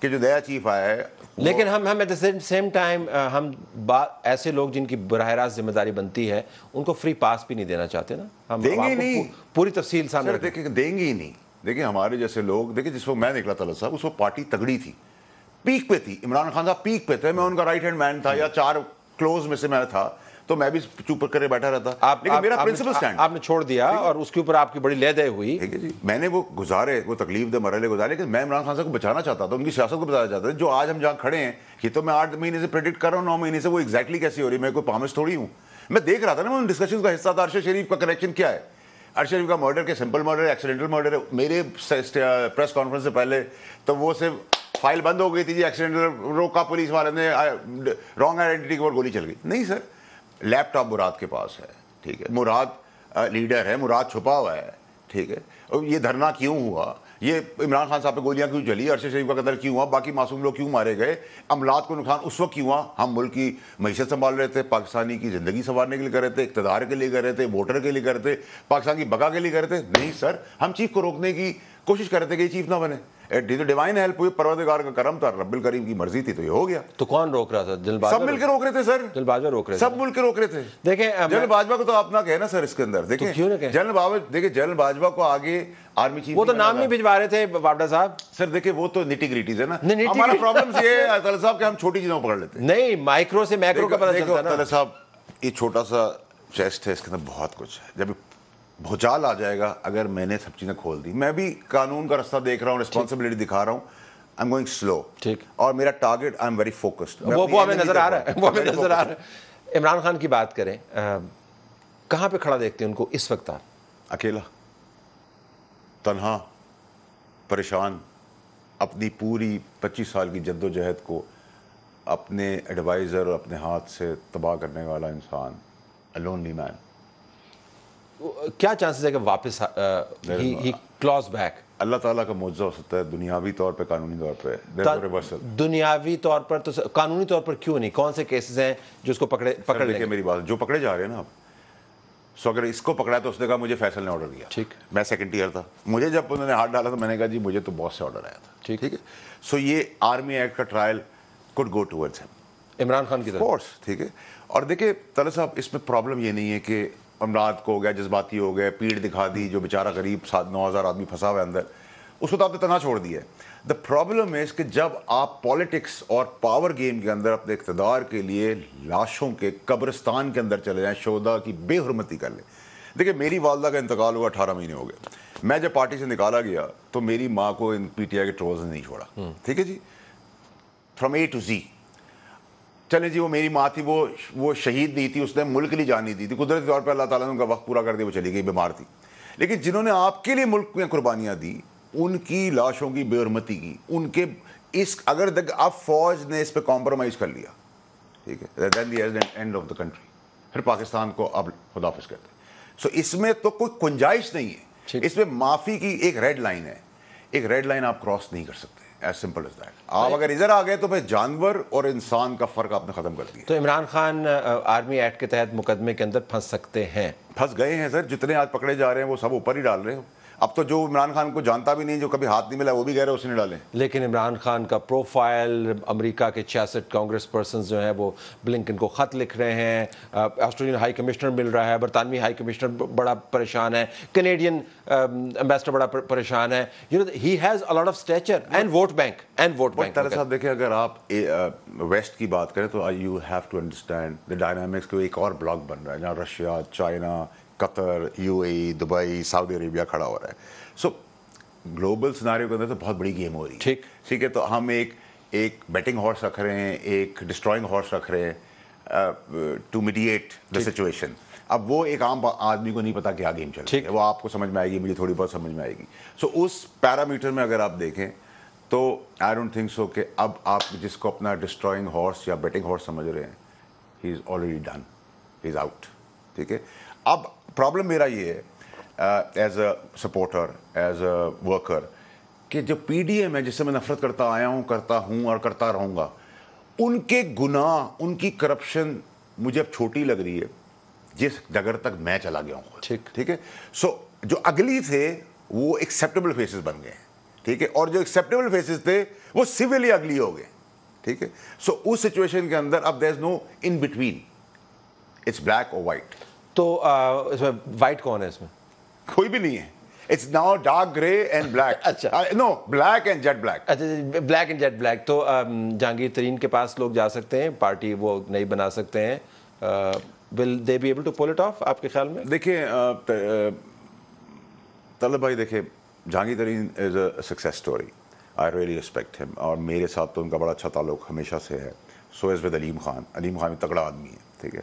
कि जो नया चीफ आया है लेकिन हम हम एट द सेम टाइम हम ऐसे लोग जिनकी बरह रास्त जिम्मेदारी बनती है उनको फ्री पास भी नहीं देना चाहते ना हम देंगे नहीं पूरी तफसील सामने देखिए देंगे ही नहीं देखिए हमारे जैसे लोग देखिए जिस वक्त मैं निकला तला साहब उस वक्त पार्टी तगड़ी थी पीक पे थी इमरान खान साहब पीक पे थे मैं उनका राइट हैंड मैन था हम्म। या चार क्लोज में से मैं था तो मैं भी चुप करके बैठा रहता आप, लेकिन आप, मेरा प्रिंसिपल स्टैंड आपने छोड़ दिया और उसके ऊपर आपकी बड़ी लहदय हुई ठीक है जी मैंने वो गुजारे वो तकलीफ दे मरले गुजारे लेकिन मैं इमरान खान साहब को बचाना चाहता था उनकी सियासत को बचाना चाहता था जो आज हम जहाँ खड़े हैं ये तो मैं आठ महीने से प्रेडिक्ट कर रहा हूँ नौ महीने से वो एक्जैक्टली कैसी हो रही है मैं कोई प्रॉमिस थोड़ी हूँ मैं देख रहा था ना मैं उन डिस्कशन का हिस्सा था अरशद शरीफ का कनेक्शन क्या है अर्शद शरीफ का मर्डर के सिंपल मर्डर एक्सीडेंटल मर्डर है मेरे प्रेस कॉन्फ्रेंस से पहले तो वो सिर्फ फाइल बंद हो गई थी जी एक्सीडेंटल रोका पुलिस वाले ने रॉन्ग आइडेंटिटी के ऊपर गोली चल गई नहीं सर लैपटॉप मुराद के पास है ठीक है मुराद लीडर है मुराद छुपा हुआ है ठीक है और ये धरना क्यों हुआ ये इमरान खान साहब पे गोलियां क्यों चली अरशद शरीफ का कदर क्यों हुआ बाकी मासूम लोग क्यों मारे गए अमलात को नुकसान उस वक्त क्यों हुआ हम मुल्क की मीशत संभाल रहे थे पाकिस्तानी की ज़िंदगी संभालने के लिए कर रहे थे इकतदार के लिए कर रहे थे वोटर के लिए कर रहे थे पाकिस्तान की बका के लिए कर रहे थे नहीं सर हम चीफ को रोकने की कोशिश कर रहे थे कि चीफ ना बने डिवाइन हेल्प हुई परवरदिगार का करम था रबुल करीम की मर्जी थी तो ये हो गया तो कौन रोक रहा था दिल सब मिलकर रोक रहे थे सर दिल बाजवा रोक रहे सब मिलकर रोक रहे थे देखें जनरल बाजवा को तो अपना कहे ना सर इसके अंदर तो क्यों ना जनरल बाबा देखिए जनरल बाजवा को आगे आर्मी चीफ वो तो नाम नहीं भिजवा रहे थे वापडा साहब सर देखिए वो तो निटी ग्रिटीज है ना हमारा प्रॉब्लम ये है साहब के हम छोटी चीजों पकड़ लेते हैं नहीं माइक्रो से मैक्रो का पता चलता है साहब ये छोटा सा चेस्ट है इसके अंदर बहुत कुछ है जब भूचाल आ जाएगा अगर मैंने सब चीज़ें खोल दी मैं भी कानून का रास्ता देख रहा हूँ रिस्पॉन्सिबिलिटी दिखा रहा हूँ आई एम गोइंग स्लो ठीक और मेरा target I am very focused वो वो हमें नजर आ रहा है वो हमें नजर आ रहा है इमरान खान की बात करें कहाँ पे खड़ा देखते हैं उनको इस वक्त आप अकेला तनहा परेशान अपनी पूरी पच्चीस साल की जद्दोजहद को अपने एडवाइज़र और अपने हाथ से तबाह करने वाला इंसान अ लोनली मैन क्या चांसेस है कि वापस ही क्लॉज बैक अल्लाह ताला का मुआवजा हो सकता है दुनियावी तौर पे कानूनी तौर पे दुनियावी तौर पर तो कानूनी तौर पर क्यों नहीं कौन से केसेस हैं जो उसको पकड़े पकड़ लेंगे मेरी बात जो पकड़े जा रहे हैं ना आप सो अगर इसको पकड़ा तो उसने कहा मुझे फैसल ने ऑर्डर दिया ठीक मैं सेकंड ईयर था मुझे जब उन्होंने हाथ डाला तो मैंने कहा जी मुझे तो बहुत से ऑर्डर आया था ठीक ठीक है सो ये आर्मी एक्ट का trial could go towards him Imran Khan की कोर्स ठीक है और देखिए तला साहब इसमें प्रॉब्लम ये नहीं है कि અમરાત કો ગયા જઝબાતી હો ગયા પીડ દિખા દી જો બિચારા ગરીબ 9000 આદમી ફસા વે અંદર ઉસકો તાબ તના છોડ દિયે ધ પ્રોબ્લેમ ઇઝ કે જબ આપ પોલિટિક્સ ઓર પાવર ગેમ કે અંદર આપ દે અક્તદાર કે લિયે લાશો કે કબ્રસ્તાન કે અંદર ચલે જાય શોદા કી બેહુરમતી કર લે દેખિયે મેરી વાલદા કા ઇંતિકાલ હુઆ 18 મહિને હો ગયા મેં જબ પાર્ટી સે નિકાલા ગયા તો મેરી માં કો ઇન પીટીઆ કે ટ્રોલ્સ નહી છોડા ઠીક હે જી ફ્રોમ એ ટુ ઝેડ चले जी वो मेरी माँ थी वो वो शहीद नहीं थी उसने मुल्क लिए जान नहीं दी थी कुदरती तौर पर अल्लाह ताला ने उनका वक्त पूरा कर दिया वो चली गई बीमार थी लेकिन जिन्होंने आपके लिए मुल्क में कुर्बानियाँ दी उनकी लाशों की बेहरमती की उनके इस अगर दग, अब फौज ने इस पर कॉम्प्रोमाइज़ कर लिया ठीक है एंड ऑफ द कंट्री फिर पाकिस्तान को अब खुदाफिज करते सो इसमें तो कोई गुंजाइश नहीं है इसमें माफ़ी की एक रेड लाइन है एक रेड लाइन आप क्रॉस नहीं कर सकते एज सिंपल इज दैट आप अगर इधर आ गए तो फिर जानवर और इंसान का फ़र्क आपने ख़त्म कर दिया तो इमरान खान आर्मी एक्ट के तहत मुकदमे के अंदर फंस सकते हैं फंस गए हैं सर जितने आज पकड़े जा रहे हैं वो सब ऊपर ही डाल रहे हो अब तो जो इमरान खान को जानता भी नहीं जो कभी हाथ नहीं मिला वो भी कह रहे उसने डाले लेकिन इमरान खान का प्रोफाइल अमेरिका के छियासठ कांग्रेस पर्सन जो हैं वो ब्लिंकन को ख़त लिख रहे हैं ऑस्ट्रेलियन हाई कमिश्नर मिल रहा है बरतानवी हाई कमिश्नर बड़ा परेशान है कनेडियन एम्बेसडर बड़ा परेशान है you know he has a lot of stature and vote bank and vote bank तरह साहब देखिए अगर आप वेस्ट की बात करें तो you have to understand the dynamics को एक और ब्लॉक बन रहा है जहाँ Russia China Qatar UAE Dubai Saudi Arabia खड़ा हो रहा है सो ग्लोबल सिनारियों के अंदर तो बहुत बड़ी गेम हो रही है ठीक ठीक है तो हम एक एक बैटिंग हॉर्स रख रहे हैं एक डिस्ट्रॉइंग हॉर्स रख रहे हैं टू मिडिएट द सिचुएशन अब वो एक आम आदमी को नहीं पता क्या गेम चल रही है वो आपको समझ में आएगी मुझे थोड़ी बहुत समझ में आएगी सो so, उस पैरामीटर में अगर आप देखें तो आई डोंट थिंक सो कि अब आप जिसको अपना डिस्ट्रॉइंग हॉर्स या बैटिंग हॉर्स समझ रहे हैं he is already done he is out ठीक है अब प्रॉब्लम मेरा ये है as a supporter as a worker कि जो पीडीएम है जिससे मैं नफरत करता आया हूँ करता हूँ और करता रहूँगा उनके गुनाह उनकी करप्शन मुझे अब छोटी लग रही है जिस डगर तक मैं चला गया हूँ ठीक ठीक है सो जो अगली थे वो एक्सेप्टेबल फेसेस बन गए ठीक है और जो एक्सेप्टेबल फेसेस थे वो सिविली अगली हो गए ठीक है सो उस सिचुएशन के अंदर अब there is no in between it's black और वाइट तो इसमें वाइट कौन है इसमें कोई भी नहीं है it's now dark grey and black अच्छा no black and jet black अच्छा ब्लैक एंड जेट ब्लैक तो um, जहांगीर तरीन के पास लोग जा सकते हैं पार्टी वो नहीं बना सकते हैं will they be able to pull it off आपके ख्याल में देखिए uh, uh, तलब भाई देखिए Jahangir Tareen is a success story I really respect him और मेरे साथ तो उनका बड़ा अच्छा ताल्लुक हमेशा से है so is with Aleem Khan Aleem Khan तगड़ा आदमी है ठीक है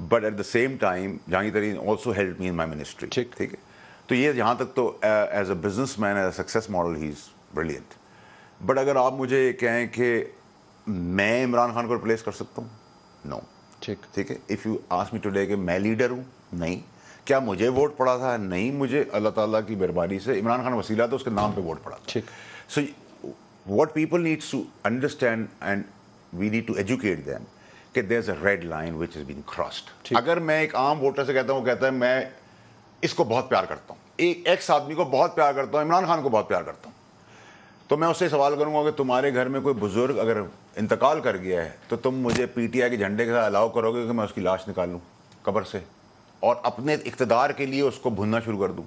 but at the same time Jahangir Tareen also help me in my ministry ठीक ठीक है तो ये यहाँ तक तो as a businessman as a success model he is brilliant but अगर आप मुझे कहें कि मैं इमरान खान को रिप्लेस कर सकता हूँ नो ठीक ठीक है if you ask me day कि मैं लीडर हूँ नहीं क्या मुझे वोट पड़ा था नहीं मुझे अल्लाह ताला की मेहरबानी से इमरान खान वसीला था तो उसके नाम पे वोट पड़ा ठीक so what people needs to understand and we need to educate them कि there is a red line which is been crossed अगर मैं एक आम वोटर से कहता हूँ कहता है मैं इसको बहुत प्यार करता हूँ एक एक्स आदमी को बहुत प्यार करता हूँ इमरान खान को बहुत प्यार करता हूँ तो मैं उससे सवाल करूंगा कि तुम्हारे घर में कोई बुजुर्ग अगर इंतकाल कर गया है तो तुम मुझे पीटीआई के झंडे के साथ अलाउ करोगे कि मैं उसकी लाश निकाल लूँ कब्र से और अपने इकतदार के लिए उसको भुनना शुरू कर दूँ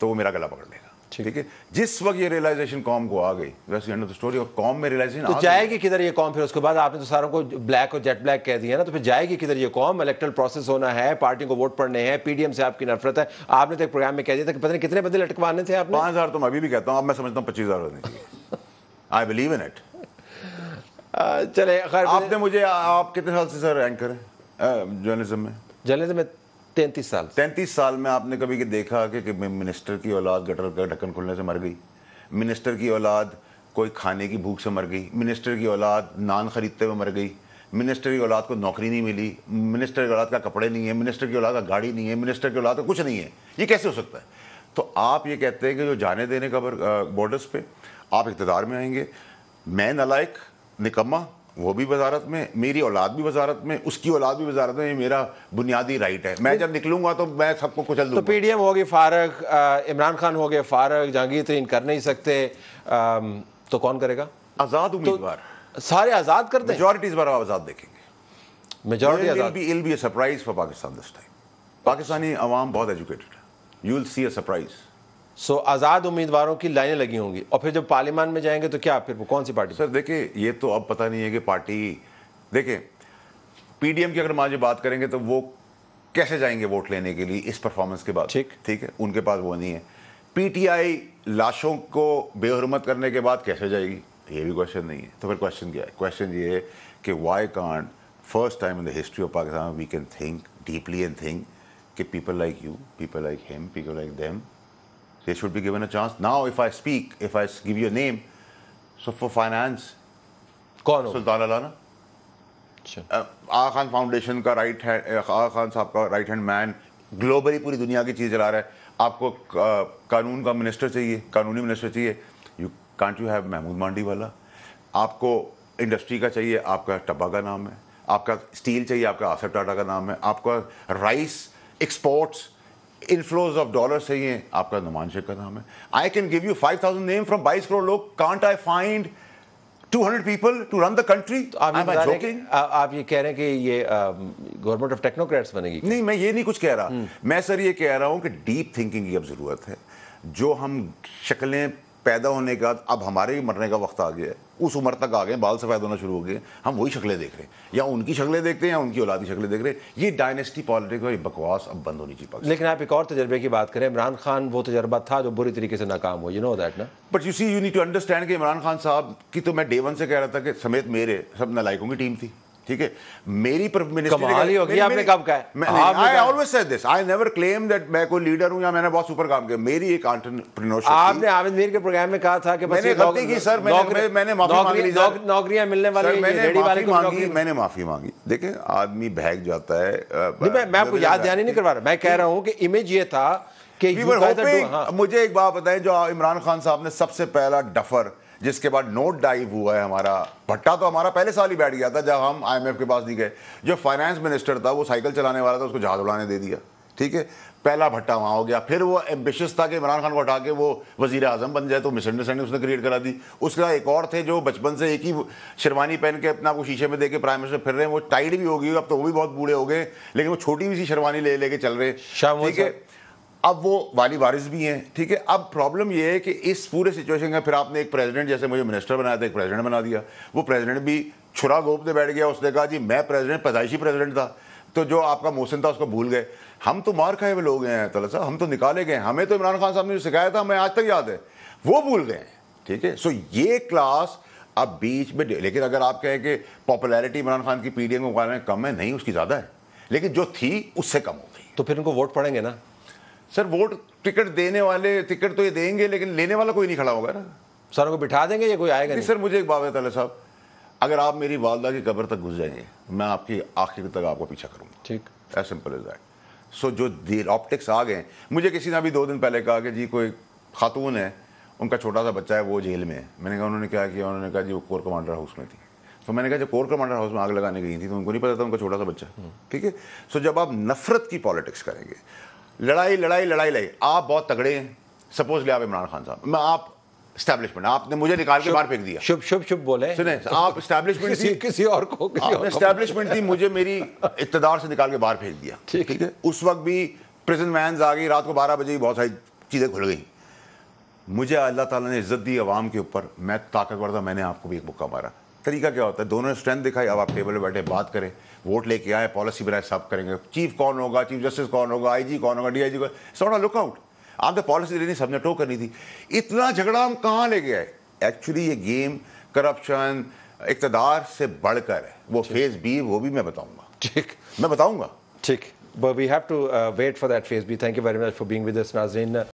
तो वो मेरा गला पकड़ लेगा ठीक है जिस वक्त ये रियलाइजेशन कॉम को आ गई वैसे एंड ऑफ द स्टोरी और कॉम में रियलाइजेशन तो जाएगी किधर ये कॉम फिर उसके बाद आपने तो सारों को ब्लैक और जेट ब्लैक कह दिया ना तो फिर जाएगी किधर ये कॉम इलेक्ट्रल प्रोसेस होना है पार्टी को वोट पड़ने हैं पीडीएम से आपकी नफरत है आपने तो एक प्रोग्राम में कह दिया था कि पता नहीं कितने बंदे लटकवाने थे आपने पांच हज़ार तो मैं अभी भी कहता हूँ अब मैं समझता हूँ पच्चीस हज़ार आई बिलीव इन इट चले आपने मुझे आप कितने साल से सर एंकर हैं जर्नलिज्म में जर्नलिज्म में तैंतीस साल तैंतीस साल में आपने कभी देखा कि, मिनिस्टर की औलाद गटर का ढक्कन खुलने से मर गई मिनिस्टर की औलाद कोई खाने की भूख से मर गई मिनिस्टर की औलाद नान खरीदते हुए मर गई मिनिस्टर की औलाद को नौकरी नहीं मिली मिनिस्टर की औलाद का कपड़े नहीं है मिनिस्टर की औलाद का गाड़ी नहीं है मिनिस्टर की औलाद का कुछ नहीं है ये कैसे हो सकता है तो आप ये कहते हैं कि जो जाने देने का बॉर्डर्स पे आप इकतदार में आएंगे मैं नलायक निकम्मा वो भी वजारत में मेरी औलाद भी वजारत में उसकी औलाद भी वजारत में मेरा बुनियादी राइट है मैं जब निकलूंगा तो मैं सबको कुचल तो दूंगा तो पीडीएम होगी फारग इमरान खान हो गए फारग जहांगीर तरीन तो कर नहीं सकते आ, तो कौन करेगा आज़ाद तो उम्मीदवार तो सारे आज़ाद करते मेजोरिटी इस बार आज़ाद देखेंगे majority surprise for Pakistan this time Pakistani आवाम बहुत एजुकेटेड है you will see a surprise so आज़ाद उम्मीदवारों की लाइनें लगी होंगी और फिर जब पार्लियामान में जाएंगे तो क्या फिर कौन सी पार्टी सर देखिए ये तो अब पता नहीं है कि पार्टी देखिए पीडीएम की अगर मान जो बात करेंगे तो वो कैसे जाएंगे वोट लेने के लिए इस परफॉर्मेंस के बाद ठीक ठीक है उनके पास वो नहीं है पीटीआई लाशों को बेहरमत करने के बाद कैसे जाएगी ये भी क्वेश्चन नहीं है तो फिर क्वेश्चन क्या है क्वेश्चन ये है कि why can't first time in the history of Pakistan we can think deeply and think कि people like you people like him people like them They should be given a chance. Now, if I speak, if I give you a name, so for finance, कौन हो सुल्तान अलाना आगा अच्छा। Khan foundation का right hand Aga Khan साहब का right hand man globally पूरी दुनिया की चीज़ चला रहा है आपको कानून का मिनिस्टर चाहिए कानूनी मिनिस्टर चाहिए you can't you have Mehmood मांडी वाला आपको इंडस्ट्री का चाहिए आपका टब्बा का नाम है आपका स्टील चाहिए आपका आसफ टाटा का नाम है आपका राइस एक्सपोर्ट्स ऑफ डॉलर सही है आपका शेख का नाम है I can give you thousand name from बाईस करोड़ लोग can't I find 200 people to run the country आप ये कह रहे हैं कि ये गवर्नमेंट ऑफ टेक्नोक्रेट्स बनेगी नहीं मैं ये नहीं कुछ कह रहा हम्म। मैं सर ये कह रहा हूँ कि डीप थिंकिंग की अब ज़रूरत है जो हम शक्लें पैदा होने का अब हमारे ही मरने का वक्त आ गया है उस उम्र तक आ गए बाल सफ़ेद होना शुरू हो गए हम वही शक्लें देख रहे हैं या उनकी शक्लें देखते हैं या उनकी औलादी शक्लें देख रहे हैं ये डायनेस्टी पॉलिटिक्स और बकवास अब बंद होनी चाहिए लेकिन आप एक और तजर्बे की बात करें इमरान खान वो तजर्बा था जो बुरी तरीके से नाकाम हुआ यू नो दैट ना but you see you need to understand कि इमरान खान साहब की तो मैं डे वन से कह रहा था कि समेत मेरे सब नलायकों की टीम थी ठीक है मेरी मिनिस्टर ही आपने कब कहा हाँ, कोई लीडर हूं या मैंने बहुत सुपर काम किया मेरी एक आपने आमिर मीर के प्रोग्राम में कहा था कि मैंने गलती की सर मैंने नौकरियां मिलने वाली मैंने माफी मांगी मैंने माफी मांगी देखें आदमी बहक जाता है मैं आपको याद ध्यान ही नहीं करवा रहा मैं कह रहा हूं कि इमेज ये था कि हाँ। मुझे एक बात बताएं जो इमरान खान साहब ने सबसे पहला डफर जिसके बाद नोट डाइव हुआ है हमारा भट्टा तो हमारा पहले साल ही बैठ गया था जब हम आईएमएफ के पास नहीं गए जो फाइनेंस मिनिस्टर था वो साइकिल चलाने वाला था उसको जहाज उड़ाने दे दिया ठीक है पहला भट्टा वहाँ हो गया फिर वो एम्बिशियस था कि इमरान खान को हटा के वो वजीर आजम बन जाए तो मिसअंडरस्टैंडिंग उसने क्रिएट करा दी उसके बाद एक और थे जो बचपन से एक ही शेरवानी पहन के अपना आपको शीशे में देके प्राइम मिनिस्टर फिर रहे हैं वो टाइड भी हो गई अब तो वो भी बहुत बूढ़े हो गए लेकिन वो छोटी भी सी शेरवानी ले लेके चल रहे हैं ठीक है अब वो वाली वारिस भी हैं ठीक है अब प्रॉब्लम ये है कि इस पूरे सिचुएशन में फिर आपने एक प्रेसिडेंट जैसे मुझे मिनिस्टर बनाया था एक प्रेसिडेंट बना दिया वो प्रेसिडेंट भी छुरा में बैठ गया उसने कहा जी मैं प्रेसिडेंट पैदाइशी प्रेसिडेंट था तो जो आपका मोहसिन था उसको भूल गए हम तो मार खाए हुए लोग हैं तला साहब हम तो निकाले गए हमें तो इमरान खान साहब ने जो सिखाया था हमें आज तक याद है वो भूल गए ठीक है सो ये क्लास अब बीच में लेकिन अगर आप कहें कि पॉपुलैरिटी इमरान खान की पीडीएम के मुकाबले कम है नहीं उसकी ज़्यादा है लेकिन जो थी उससे कम हो गई तो फिर उनको वोट पड़ेंगे ना सर वोट टिकट देने वाले टिकट तो ये देंगे लेकिन लेने वाला कोई नहीं खड़ा होगा ना सर को बिठा देंगे या कोई आएगा नहीं सर मुझे एक बात बताया साहब अगर आप मेरी वालदा की कब्र तक घुस जाएंगे मैं आपकी आखिर तक आपको पीछा करूंगा ठीक as simple is that so जो देर ऑप्टिक्स आ गए मुझे किसी ने अभी दो दिन पहले कहा कि जी कोई खातून है उनका छोटा सा बच्चा है वो जेल में है मैंने कहा उन्होंने क्या किया उन्होंने कहा जी वो कोर कमांडर हाउस में थी तो मैंने कहा जब कोर कमांडर हाउस में आग लगाने गई थी तो उनको नहीं पता था उनका छोटा सा बच्चा हम्म। ठीक है सो जब आप नफरत की पॉलिटिक्स करेंगे लड़ाई लड़ाई लड़ाई लड़ाई आप बहुत तगड़े हैं सपोज ले आप इमरान खान साहब मैं आप स्टैब्लिशमेंट आपने मुझे निकाल के बाहर फेंक दिया शुभ शुभ शुभ बोले सुने आप स्टैब्लिशमेंट किसी, किसी और को स्टैब्लिशमेंट थी मुझे मेरी इकतदार से निकाल के बाहर फेंक दिया ठीक है उस वक्त भी प्रेजेंट मैं आ गई रात को बारह बजे बहुत सारी चीज़ें खुल गई मुझे अल्लाह ताला ने इज्जत दी आवाम के ऊपर मैं ताकतवर था मैंने आपको भी एक मुक्का मारा तरीका क्या होता है दोनों ने स्ट्रेंथ दिखाई अब आप टेबल पर बैठे बात करें वोट लेके आए पॉलिसी बनाए सब करेंगे चीफ कौन होगा चीफ जस्टिस कौन होगा आईजी कौन होगा डीआईजी कौन सॉट लुकआउट आप आपने पॉलिसी लेनी सबने टो करनी थी इतना झगड़ा हम कहाँ ले गए एक्चुअली ये गेम करप्शन इकतदार से बढ़कर है वो फेज बी वो भी मैं बताऊंगा ठीक मैं बताऊंगा ठीक but we have to wait for that phase be thank you very much for being with with